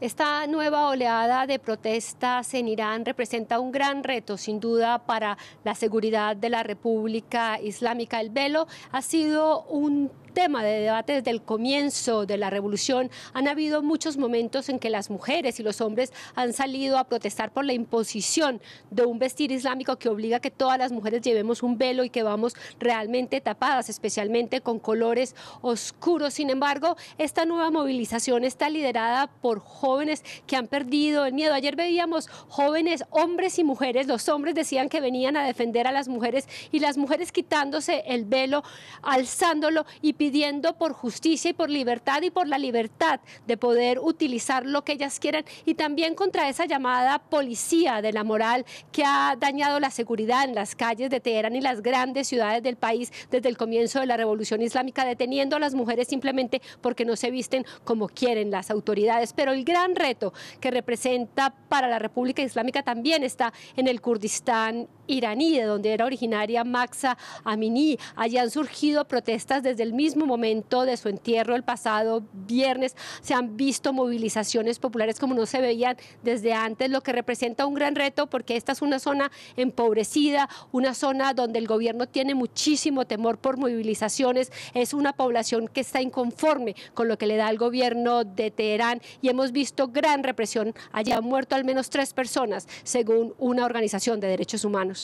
Esta nueva oleada de protestas en Irán representa un gran reto, sin duda, para la seguridad de la República Islámica. El velo ha sido un tema de debate desde el comienzo de la revolución, han habido muchos momentos en que las mujeres y los hombres han salido a protestar por la imposición de un vestir islámico que obliga a que todas las mujeres llevemos un velo y que vamos realmente tapadas, especialmente con colores oscuros. Sin embargo, esta nueva movilización está liderada por jóvenes que han perdido el miedo. Ayer veíamos jóvenes, hombres y mujeres, los hombres decían que venían a defender a las mujeres y las mujeres quitándose el velo, alzándolo y pidiendo por justicia y por libertad y por la libertad de poder utilizar lo que ellas quieran y también contra esa llamada policía de la moral que ha dañado la seguridad en las calles de Teherán y las grandes ciudades del país desde el comienzo de la revolución islámica, deteniendo a las mujeres simplemente porque no se visten como quieren las autoridades. Pero el gran reto que representa para la República Islámica también está en el Kurdistán iraní, de donde era originaria Maxa Amini. Allí han surgido protestas desde el mismo mismo momento de su entierro el pasado viernes se han visto movilizaciones populares como no se veían desde antes, lo que representa un gran reto porque esta es una zona empobrecida, una zona donde el gobierno tiene muchísimo temor por movilizaciones, es una población que está inconforme con lo que le da el gobierno de Teherán y hemos visto gran represión. Allí han muerto al menos tres personas, según una organización de derechos humanos.